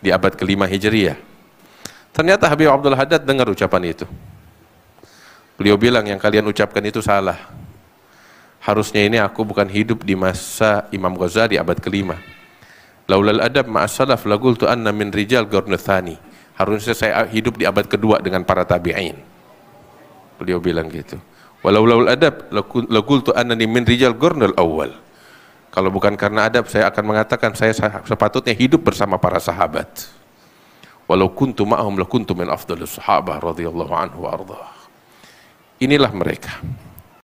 di abad kelima Hijriah. Ternyata Habib Abdul Haddad dengar ucapan itu. Beliau bilang yang kalian ucapkan itu salah. Harusnya ini aku bukan hidup di masa Imam Ghazali abad kelima. Laulal adab ma'asalaf tu'an anna min rijal gornuthani Harusnya saya hidup di abad kedua dengan para tabi'in. Beliau bilang gitu. Walau laul adab lagul anna min rijal gornal awal. Kalau bukan karena adab, saya akan mengatakan saya sepatutnya hidup bersama para sahabat. Walau kuntu ma'ahum lakuntu min afdalus sahabah radhiyallahu anhu wa ardhah. Inilah mereka.